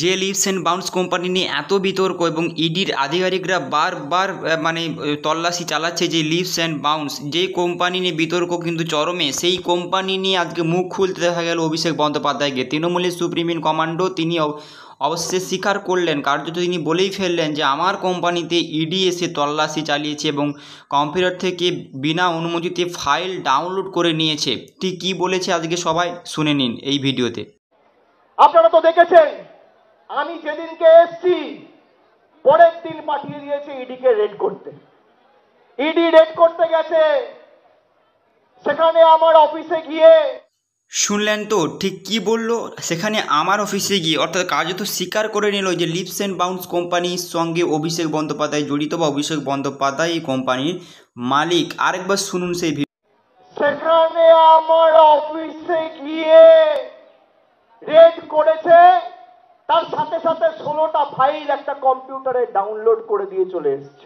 যে Leaps and bounce company নিয়ে এত বিতর্ক এবং ইডির আধিকারিকরা বারবার মানে তল্লাশি চালাচ্ছে যে লিভস অ্যান্ড বাউন্স যে কোম্পানি নিয়ে বিতর্ক কিন্তু চরমে সেই কোম্পানি নিয়ে আজকে মুখ খুলতে দেখা গেল অভিষেক বন্দ্যোপাধ্যায়কে তৃণমূলের সুপ্রিম ইন কমান্ডো তিনি অবশ্যই স্বীকার করলেন কার্যত তিনি বলেই ফেললেন যে আমার কোম্পানিতে ইডি এসে তল্লাশি চালিয়েছে এবং কম্পিউটার থেকে বিনা অনুমতিতে ফাইল ডাউনলোড করে নিয়েছে ঠিক কী বলেছে আজকে সবাই শুনে নিন এই ভিডিওতে আপনারা তো দেখেছেন আমি যেদিনকে এসছি পরের দিন পাঠিয়ে দিয়েছে ইডিকে e রেড করতে ইডি e রেড করতে গেছে সেখানে আমার অফিসে গিয়ে শুনলেন তো ঠিক কি বলল সেখানে আমার অফিসে গিয়ে অর্থাৎ তো স্বীকার করে নিল যে লিপস অ্যান্ড বাউন্স কোম্পানির সঙ্গে অভিষেক বন্দ্যোপাধ্যায় জড়িত বা অভিষেক বন্দ্যোপাধ্যায় এই কোম্পানির মালিক আরেকবার শুনুন সেই সেখানে আমার অফিসে গিয়ে রেড করেছে তার সাথে সাথে ষোলোটা ফাইল একটা কম্পিউটারে ডাউনলোড করে দিয়ে চলে এসছে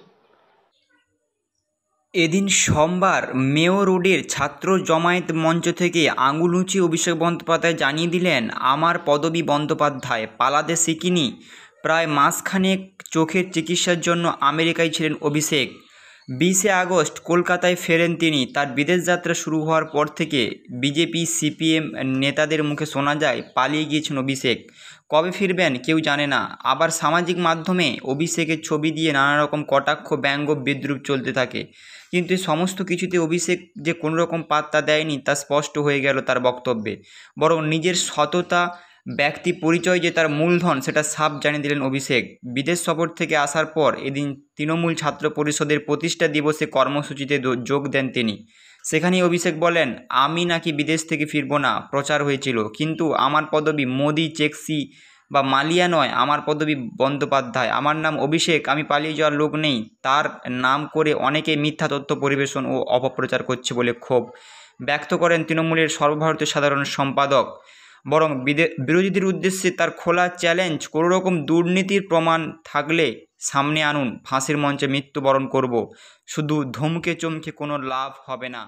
এদিন সোমবার মেয় রোডের ছাত্র জমায়েত মঞ্চ থেকে আঙুল উঁচি অভিষেক বন্দ্যোপাধ্যায় জানিয়ে দিলেন আমার পদবী বন্দ্যোপাধ্যায় পালাতে শিখিনি প্রায় মাসখানেক চোখের চিকিৎসার জন্য আমেরিকায় ছিলেন অভিষেক বিশে আগস্ট কলকাতায় ফেরেন তিনি তার বিদেশ যাত্রা শুরু হওয়ার পর থেকে বিজেপি সিপিএম নেতাদের মুখে শোনা যায় পালিয়ে গিয়েছেন অভিষেক কবে ফিরবেন কেউ জানে না আবার সামাজিক মাধ্যমে অভিষেকের ছবি দিয়ে নানা রকম কটাক্ষ ব্যঙ্গ বিদ্রুপ চলতে থাকে কিন্তু সমস্ত কিছুতে অভিষেক যে কোনো রকম পাত্তা দেয়নি তা স্পষ্ট হয়ে গেল তার বক্তব্যে বরং নিজের সততা ব্যক্তি পরিচয় যে তার মূলধন সেটা সাফ জানিয়ে দিলেন অভিষেক বিদেশ সফর থেকে আসার পর এদিন তৃণমূল ছাত্র পরিষদের প্রতিষ্ঠা দিবসে কর্মসূচিতে যোগ দেন তিনি সেখানেই অভিষেক বলেন আমি নাকি বিদেশ থেকে ফিরব না প্রচার হয়েছিল কিন্তু আমার পদবি মোদি চেক্সি বা মালিয়া নয় আমার পদবী বন্দ্যোপাধ্যায় আমার নাম অভিষেক আমি পালিয়ে যাওয়ার লোক নেই তার নাম করে অনেকে মিথ্যা তথ্য পরিবেশন ও অপপ্রচার করছে বলে ক্ষোভ ব্যক্ত করেন তৃণমূলের সর্বভারতীয় সাধারণ সম্পাদক বরং বিরোধীদের উদ্দেশ্যে তার খোলা চ্যালেঞ্জ কোনো রকম দুর্নীতির প্রমাণ থাকলে সামনে আনুন ফাঁসির মঞ্চে মৃত্যুবরণ করব শুধু ধমকে চমকে কোনো লাভ হবে না